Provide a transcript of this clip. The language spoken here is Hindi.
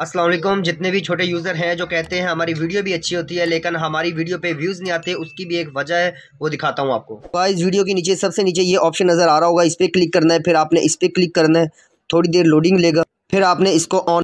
असलम जितने भी छोटे यूज़र हैं जो कहते हैं हमारी वीडियो भी अच्छी होती है लेकिन हमारी वीडियो पे व्यूज़ नहीं आते उसकी भी एक वजह है वो दिखाता हूँ आपको इस वीडियो तो के नीचे सबसे नीचे ये ऑप्शन नज़र आ रहा होगा इस पर क्लिक करना है फिर आपने इस पर क्लिक करना है थोड़ी देर लोडिंग लेगा फिर आपने इसको ऑन